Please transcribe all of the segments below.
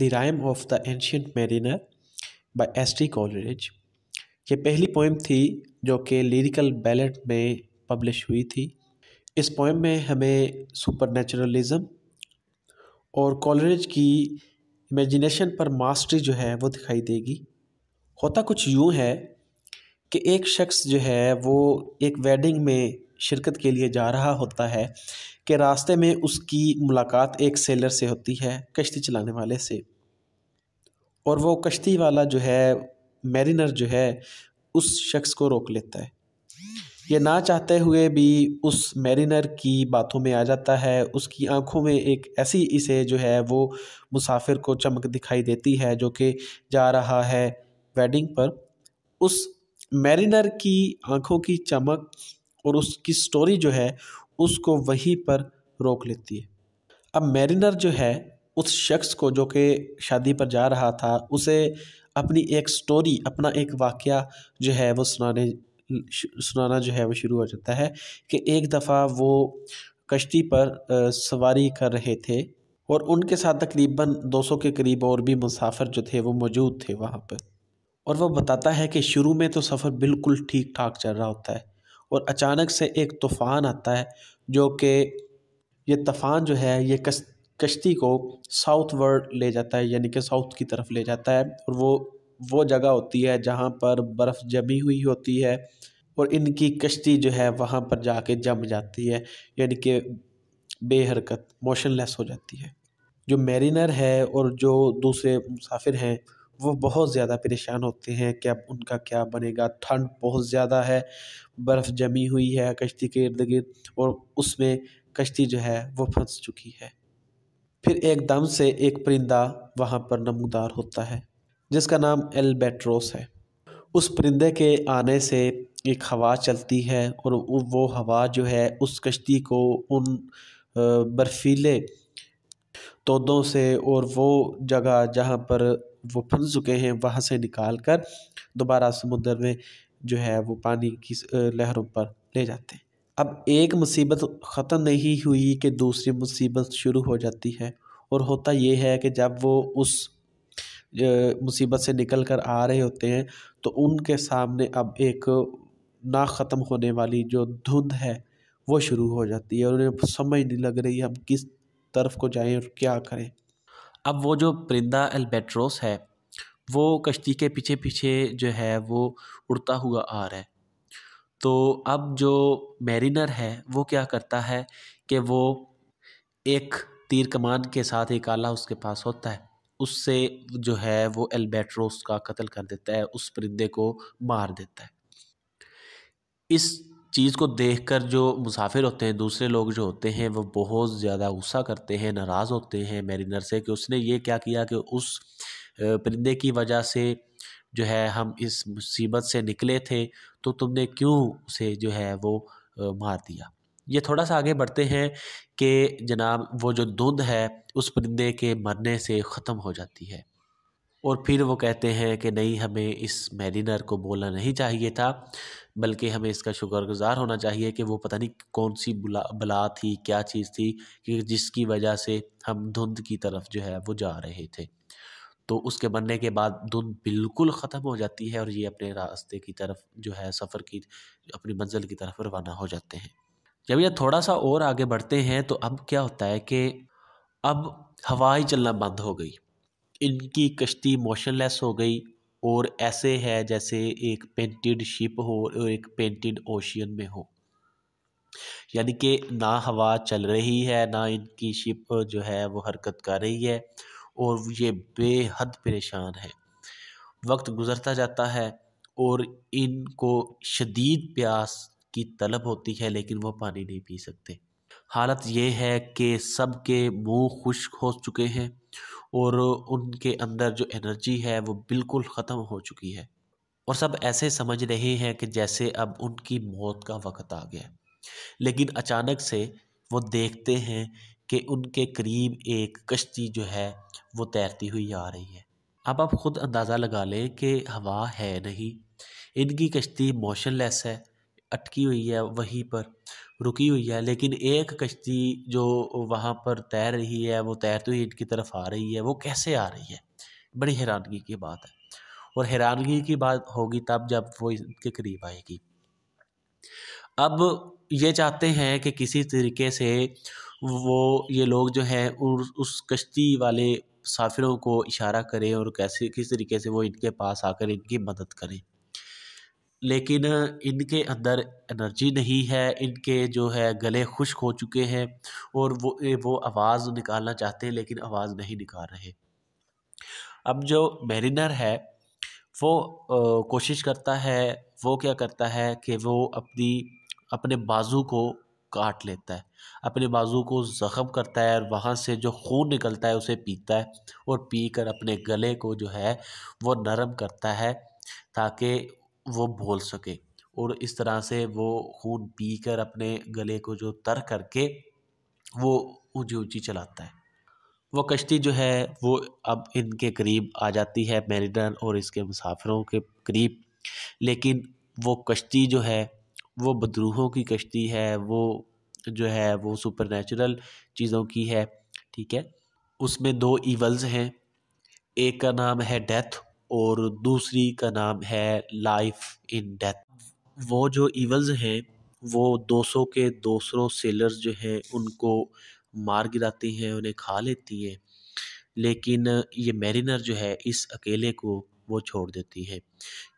The rime of the Ancient Mariner by S T Coleridge ये पहली poem थी जो कि लिरिकल बैलेट में पब्लिश हुई थी इस पोइम में हमें सुपर नेचुरलिज़म और कॉलरेज की इमेजिनेशन पर मास्टरी जो है वो दिखाई देगी होता कुछ यूँ है कि एक शख्स जो है वो एक वेडिंग में शिरकत के लिए जा रहा होता है कि रास्ते में उसकी मुलाकात एक सेलर से होती है कश्ती चलाने वाले से और वो कश्ती वाला जो है मैरिनर जो है उस शख्स को रोक लेता है ये ना चाहते हुए भी उस मैरिनर की बातों में आ जाता है उसकी आंखों में एक ऐसी इसे जो है वो मुसाफिर को चमक दिखाई देती है जो कि जा रहा है वेडिंग पर उस मैरिनर की आंखों की चमक और उसकी स्टोरी जो है उसको वहीं पर रोक लेती है अब मैरिनर जो है उस शख्स को जो कि शादी पर जा रहा था उसे अपनी एक स्टोरी अपना एक वाक़ जो है वो सुनाने सुनाना जो है वो शुरू हो जाता है कि एक दफ़ा वो कश्ती पर सवारी कर रहे थे और उनके साथ तकरीबन 200 के करीब और भी मुसाफिर जो थे वो मौजूद थे वहाँ पर और वह बताता है कि शुरू में तो सफ़र बिल्कुल ठीक ठाक चल रहा होता है और अचानक से एक तूफ़ान आता है जो कि ये तूफ़ान जो है ये कश्ती को साउथ वर्ड ले जाता है यानी कि साउथ की तरफ ले जाता है और वो वो जगह होती है जहाँ पर बर्फ़ जमी हुई होती है और इनकी कश्ती जो है वहाँ पर जाके जम जाती है यानी कि बेहरकत मोशनलेस हो जाती है जो मेरिनर है और जो दूसरे मुसाफिर हैं वो बहुत ज़्यादा परेशान होते हैं कि अब उनका क्या बनेगा ठंड बहुत ज़्यादा है बर्फ़ जमी हुई है कश्ती के इर्द गिर्द और उसमें कश्ती जो है वो फंस चुकी है फिर एकदम से एक परिंदा वहाँ पर नमकदार होता है जिसका नाम एल्बेट्रोस है उस परिंदे के आने से एक हवा चलती है और वो हवा जो है उस कश्ती को उन बर्फीले तोदों से और वो जगह जहाँ पर वो फंस चुके हैं वहाँ से निकाल कर दोबारा समुद्र में जो है वो पानी की लहरों पर ले जाते हैं अब एक मुसीबत ख़त्म नहीं हुई कि दूसरी मुसीबत शुरू हो जाती है और होता ये है कि जब वो उस मुसीबत से निकल कर आ रहे होते हैं तो उनके सामने अब एक ना ख़त्म होने वाली जो धुंध है वो शुरू हो जाती है और उन्हें समझ नहीं लग रही हम किस तरफ को जाएं और क्या करें अब वो जो परिंदा अल्बेट्रोस है वो कश्ती के पीछे पीछे जो है वो उड़ता हुआ आ रहा है तो अब जो मैरिनर है वो क्या करता है कि वो एक तीर कमान के साथ एक आला उसके पास होता है उससे जो है वो एल्बेट्रोस का कत्ल कर देता है उस परिंदे को मार देता है इस चीज़ को देखकर जो मुसाफिर होते हैं दूसरे लोग जो होते हैं वो बहुत ज़्यादा गुस्सा करते हैं नाराज़ होते हैं मेरिनर से कि उसने ये क्या किया कि उस परिंदे की वजह से जो है हम इस मुसीबत से निकले थे तो तुमने क्यों उसे जो है वो मार दिया ये थोड़ा सा आगे बढ़ते हैं कि जनाब वो जो धुंध है उस परिंदे के मरने से ख़त्म हो जाती है और फिर वो कहते हैं कि नहीं हमें इस मैरिनर को बोलना नहीं चाहिए था बल्कि हमें इसका शुक्रगुजार होना चाहिए कि वो पता नहीं कौन सी बुला बला थी क्या चीज़ थी कि जिसकी वजह से हम धुंध की तरफ जो है वो जा रहे थे तो उसके बनने के बाद धुंध बिल्कुल ख़त्म हो जाती है और ये अपने रास्ते की तरफ जो है सफ़र की अपनी मंजिल की तरफ रवाना हो जाते हैं जब यह थोड़ा सा और आगे बढ़ते हैं तो अब क्या होता है कि अब हवाएं चलना बंद हो गई इनकी कश्ती मोशनलेस हो गई और ऐसे है जैसे एक पेंटेड शिप हो और एक पेंटेड ओशियन में हो यानी कि ना हवा चल रही है ना इनकी शिप जो है वो हरकत कर रही है और ये बेहद परेशान है वक्त गुज़रता जाता है और इनको शदीद प्यास की तलब होती है लेकिन वो पानी नहीं पी सकते हालत ये है कि सब के मुंह खुश हो चुके हैं और उनके अंदर जो एनर्जी है वो बिल्कुल ख़त्म हो चुकी है और सब ऐसे समझ रहे हैं कि जैसे अब उनकी मौत का वक्त आ गया लेकिन अचानक से वो देखते हैं कि उनके करीब एक कश्ती जो है वो तैरती हुई आ रही है अब आप ख़ुद अंदाज़ा लगा लें कि हवा है नहीं इनकी कश्ती मोशनलेस है अटकी हुई है वहीं पर रुकी हुई है लेकिन एक कश्ती जो वहाँ पर तैर रही है वो तैरते तो हुए इनकी तरफ आ रही है वो कैसे आ रही है बड़ी हैरानगी की बात है और हैरानगी की बात होगी तब जब वो इनके करीब आएगी अब ये चाहते हैं कि किसी तरीके से वो ये लोग जो हैं उस कश्ती वाले मुसाफिरों को इशारा करें और कैसे किस तरीके से वो इनके पास आकर इनकी मदद करें लेकिन इनके अंदर एनर्जी नहीं है इनके जो है गले खुश्क हो चुके हैं और वो वो आवाज़ निकालना चाहते हैं लेकिन आवाज़ नहीं निकाल रहे अब जो मेरिनर है वो कोशिश करता है वो क्या करता है कि वो अपनी अपने बाजू को काट लेता है अपने बाजू को ज़ख़म करता है और वहाँ से जो खून निकलता है उसे पीता है और पी कर अपने गले को जो है वो नरम करता है ताकि वो बोल सके और इस तरह से वो खून पी कर अपने गले को जो तर करके वो ऊँची ऊँची चलाता है वो कश्ती जो है वो अब इनके करीब आ जाती है मेरिडन और इसके मुसाफिरों के करीब लेकिन वो कश्ती जो है वो बदरूहों की कश्ती है वो जो है वो सुपर नेचुरल चीज़ों की है ठीक है उसमें दो ईवल्स हैं एक का नाम है डेथ और दूसरी का नाम है लाइफ इन डेथ वो जो ईवल्स हैं वो 200 के 200 सेलर्स जो हैं उनको मार गिराती हैं उन्हें खा लेती हैं लेकिन ये मैरिनर जो है इस अकेले को वो छोड़ देती है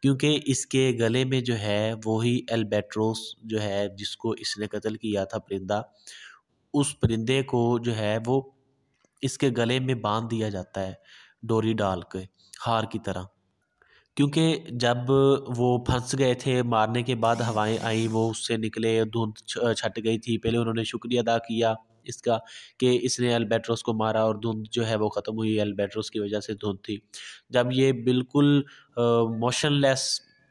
क्योंकि इसके गले में जो है वही एल्बेट्रोस जो है जिसको इसने कत्ल किया था परिंदा उस परिंदे को जो है वो इसके गले में बांध दिया जाता है डोरी डाल के हार की तरह क्योंकि जब वो फंस गए थे मारने के बाद हवाएं आई वो उससे निकले धुंध छट गई थी पहले उन्होंने शुक्रिया अदा किया इसका कि इसने अल्बेट्रोस को मारा और धुंध जो है वो ख़त्म हुई अल्बेट्रोस की वजह से धुंध थी जब ये बिल्कुल मोशनलेस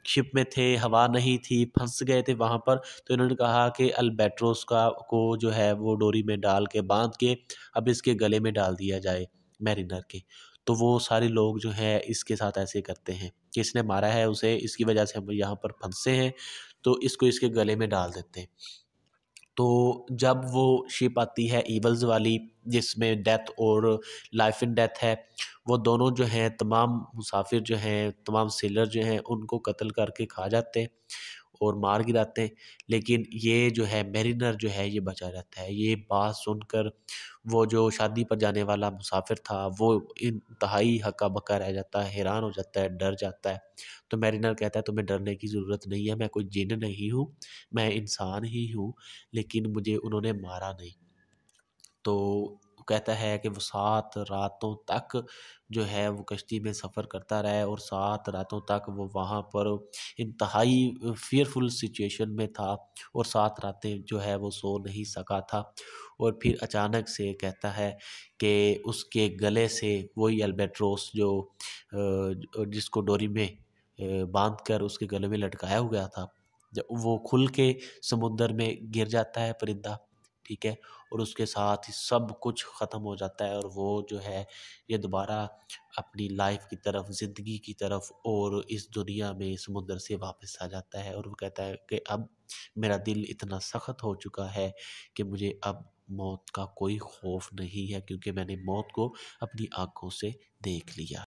शिप में थे हवा नहीं थी फंस गए थे वहाँ पर तो इन्होंने कहा कि अल्बेट्रोस का को जो है वो डोरी में डाल के बांध के अब इसके गले में डाल दिया जाए मैरिनर के तो वो सारे लोग जो है इसके साथ ऐसे करते हैं कि इसने मारा है उसे इसकी वजह से हम यहाँ पर फंसे हैं तो इसको इसके गले में डाल देते हैं तो जब वो शिप आती है ईवल्स वाली जिसमें डेथ और लाइफ इन डेथ है वो दोनों जो हैं तमाम मुसाफिर जो हैं तमाम सेलर जो हैं उनको कत्ल करके खा जाते हैं और मार गिराते हैं लेकिन ये जो है मेरिनर जो है ये बचा रहता है ये बात सुनकर वो जो शादी पर जाने वाला मुसाफिर था वो इंतहाई हक्का बक्का रह जाता है हैरान हो जाता है डर जाता है तो मेरिनर कहता है तुम्हें डरने की ज़रूरत नहीं है मैं कोई जिन नहीं हूँ मैं इंसान ही हूँ लेकिन मुझे उन्होंने मारा नहीं तो कहता है कि वो सात रातों तक जो है वो कश्ती में सफ़र करता रहा और सात रातों तक वो वहाँ पर इंतहाई फियरफुल सिचुएशन में था और सात रातें जो है वो सो नहीं सका था और फिर अचानक से कहता है कि उसके गले से वही अल्बेट्रोस जो जिसको डोरी में बांध कर उसके गले में लटकाया हुआ था जब वो खुल के समुंदर में गिर जाता है परिंदा ठीक है और उसके साथ ही सब कुछ ख़त्म हो जाता है और वो जो है ये दोबारा अपनी लाइफ की तरफ ज़िंदगी की तरफ और इस दुनिया में समुंदर से वापस आ जाता है और वो कहता है कि अब मेरा दिल इतना सख्त हो चुका है कि मुझे अब मौत का कोई खौफ नहीं है क्योंकि मैंने मौत को अपनी आँखों से देख लिया